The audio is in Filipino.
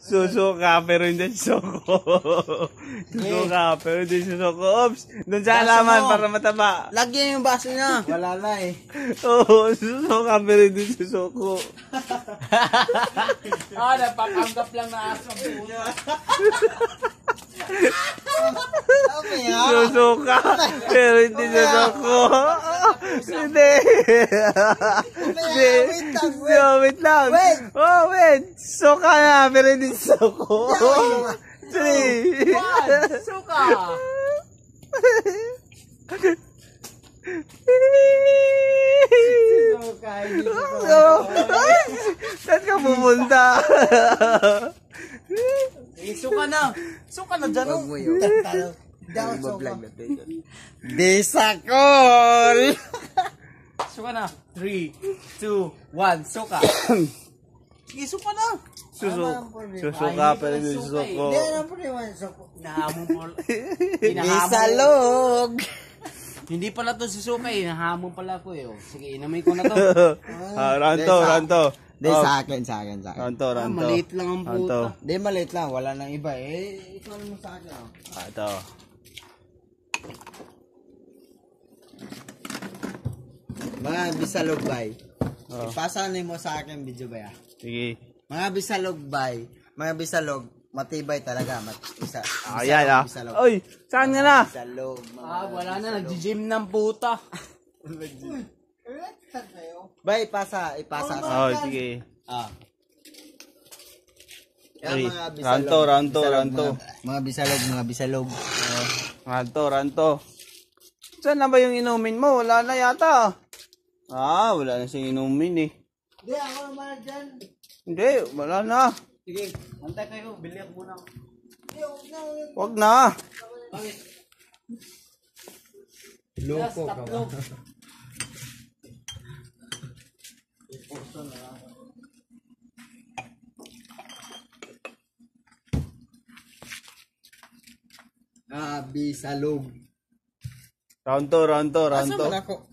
Susuka pero hindi susuko. Susuka pero hindi susuko. Oops! Doon sa halaman para mataba. Lagyan yung baso niya. Wala na eh. Oo, susuka pero hindi susuko. ah, napakanggap lang na aso. Ah. Susuka pero hindi susuko. Hindi. Hindi. So, wait lang. Wait. Oh, wait. Suka na. Pero hindi suko. Three. One. Suka. Suka. Saan ka pupunta? Eh, suka na. Suka na dyan. Oh. Huwag mo yun. Dapat so vlog na tayo. Bisakol! suka na. 3, 2, 1, suka. Sige, suka na. Susuk. Susuka pa rin yung suko. Hindi, ano po rin yung suko? Nahamon po. Bisalog! Hindi pala to susuka eh. Nahamon pala ko eh. Oh, sige, inamay ko na to. ranto, ranto. Hindi, oh. sa akin, sa akin, sa akin. Ranto, ranto. Ah, maliit lang ang puta. Hindi, maliit lang. Wala nang iba eh. Ikaw naman sa akin. Oh. Ah, ito. Mga bisalugbay. Oh. Ipasa na mo sa akin video ba ya? Ah. Sige. Mga bisalugbay. Mga bisalug. Matibay talaga. Mat isa, ah, yan ah. Oy, saan nga na? Bisalog. Ah, wala na. Nag-gym ng puta. Bay, ipasa. Ipasa. Oh, sige. Ah. Yeah, Ay, mga Ranto, ranto, bisalog, ranto. Mga, mga bisalog, mga bisalog. ranto, ranto. Saan na ba yung inumin mo? Wala na yata. Ah, wala na siyang inumin eh. Hindi, ako naman dyan. Hindi, wala na. Sige, antay kayo. Bili ako muna. Huwag na. Bakit? Loko ka ba? Abi Salum. Round to, round Asal